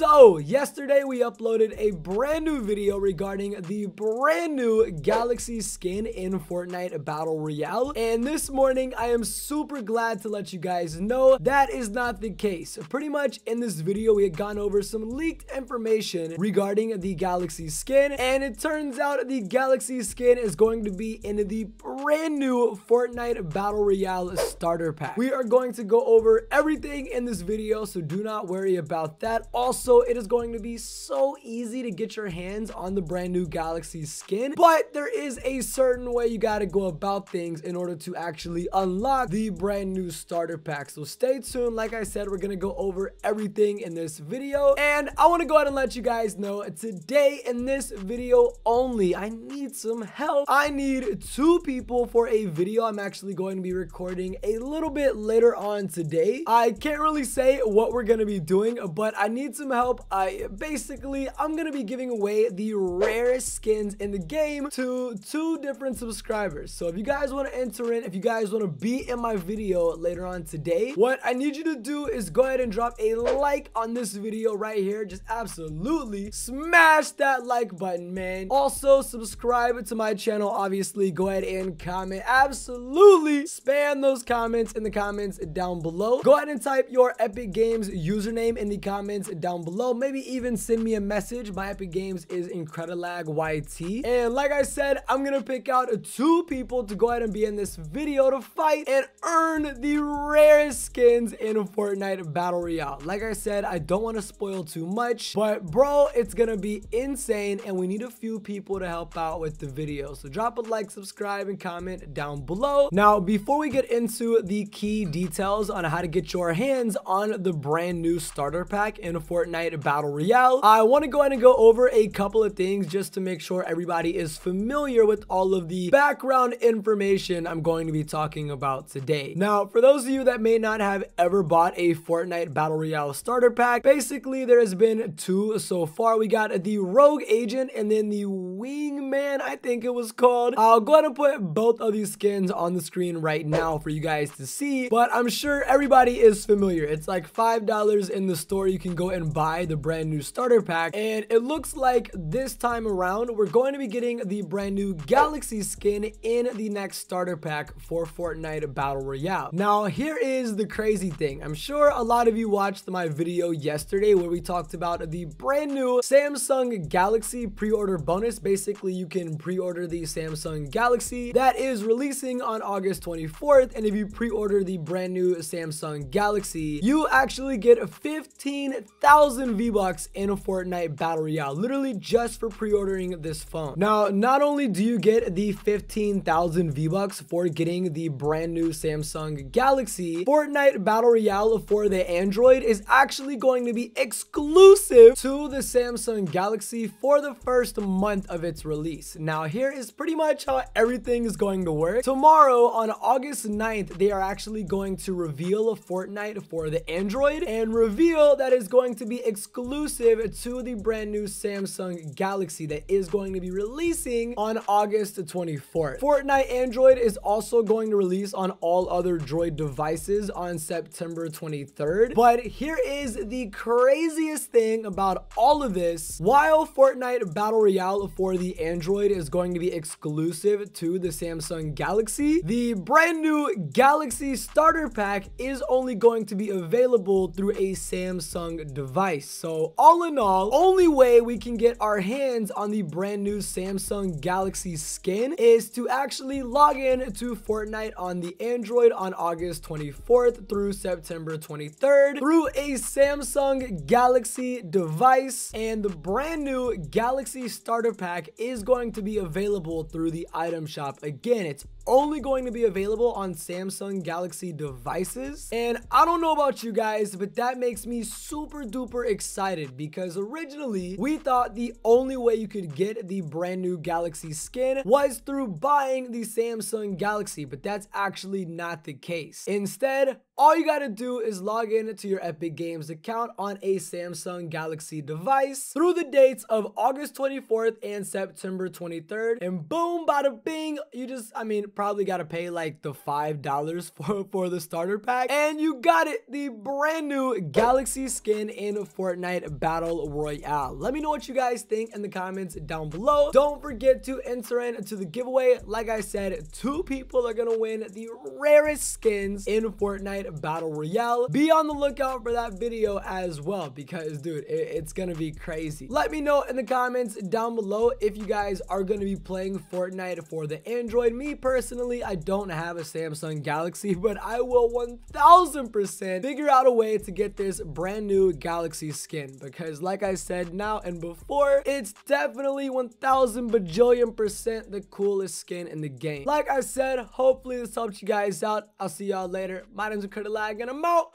So, yesterday we uploaded a brand new video regarding the brand new Galaxy skin in Fortnite Battle Royale. And this morning, I am super glad to let you guys know that is not the case. Pretty much in this video, we had gone over some leaked information regarding the Galaxy skin. And it turns out the Galaxy skin is going to be in the brand new Fortnite Battle Royale starter pack. We are going to go over everything in this video, so do not worry about that. Also, it is going to be so easy to get your hands on the brand new Galaxy skin, but there is a certain way you gotta go about things in order to actually unlock the brand new starter pack. So stay tuned. Like I said, we're gonna go over everything in this video, and I wanna go ahead and let you guys know today in this video only, I need some help. I need two people people for a video I'm actually going to be recording a little bit later on today. I can't really say what we're going to be doing, but I need some help. I basically, I'm going to be giving away the rarest skins in the game to two different subscribers. So if you guys want to enter in, if you guys want to be in my video later on today, what I need you to do is go ahead and drop a like on this video right here. Just absolutely smash that like button, man. Also, subscribe to my channel. Obviously, go ahead and comment. Absolutely spam those comments in the comments down below. Go ahead and type your Epic Games username in the comments down below. Maybe even send me a message. My Epic Games is Incredilag YT. And like I said, I'm gonna pick out two people to go ahead and be in this video to fight and earn the rarest skins in Fortnite Battle Royale. Like I said, I don't want to spoil too much, but bro, it's gonna be insane and we need a few people to help out with the video. So drop a like, subscribe, and comment comment down below. Now, before we get into the key details on how to get your hands on the brand new starter pack in Fortnite Battle Royale, I want to go ahead and go over a couple of things just to make sure everybody is familiar with all of the background information I'm going to be talking about today. Now, for those of you that may not have ever bought a Fortnite Battle Royale starter pack, basically there has been two so far. We got the Rogue Agent and then the Wingman, I think it was called. I'll go ahead and put both of these skins on the screen right now for you guys to see, but I'm sure everybody is familiar. It's like $5 in the store. You can go and buy the brand new starter pack, and it looks like this time around, we're going to be getting the brand new Galaxy skin in the next starter pack for Fortnite Battle Royale. Now, here is the crazy thing. I'm sure a lot of you watched my video yesterday where we talked about the brand new Samsung Galaxy pre-order bonus. Basically, you can pre-order the Samsung Galaxy that that is releasing on August 24th. And if you pre-order the brand new Samsung Galaxy, you actually get 15,000 V-Bucks in a Fortnite Battle Royale, literally just for pre-ordering this phone. Now, not only do you get the 15,000 V-Bucks for getting the brand new Samsung Galaxy, Fortnite Battle Royale for the Android is actually going to be exclusive to the Samsung Galaxy for the first month of its release. Now, here is pretty much how everything is going to work. Tomorrow, on August 9th, they are actually going to reveal a Fortnite for the Android and reveal that is going to be exclusive to the brand new Samsung Galaxy that is going to be releasing on August 24th. Fortnite Android is also going to release on all other Droid devices on September 23rd. But here is the craziest thing about all of this. While Fortnite Battle Royale for the Android is going to be exclusive to the Samsung Galaxy, the brand new Galaxy Starter Pack is only going to be available through a Samsung device. So all in all, only way we can get our hands on the brand new Samsung Galaxy skin is to actually log in to Fortnite on the Android on August 24th through September 23rd through a Samsung Galaxy device and the brand new Galaxy Starter Pack is going to be available through the item shop Again, it's only going to be available on Samsung Galaxy devices. And I don't know about you guys, but that makes me super duper excited because originally we thought the only way you could get the brand new Galaxy skin was through buying the Samsung Galaxy, but that's actually not the case. Instead, all you gotta do is log in to your Epic Games account on a Samsung Galaxy device through the dates of August 24th and September 23rd, and boom, bada bing, you just, I mean, probably gotta pay like the $5 for, for the starter pack, and you got it, the brand new Galaxy skin in Fortnite Battle Royale. Let me know what you guys think in the comments down below. Don't forget to enter in to the giveaway. Like I said, two people are gonna win the rarest skins in Fortnite Battle Royale. Be on the lookout for that video as well because, dude, it, it's gonna be crazy. Let me know in the comments down below if you guys are gonna be playing Fortnite for the Android. Me personally, I don't have a Samsung Galaxy, but I will 1000% figure out a way to get this brand new Galaxy skin because, like I said now and before, it's definitely 1000 bajillion percent the coolest skin in the game. Like I said, hopefully this helped you guys out. I'll see y'all later. My name's could lag, and I'm out.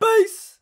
Peace.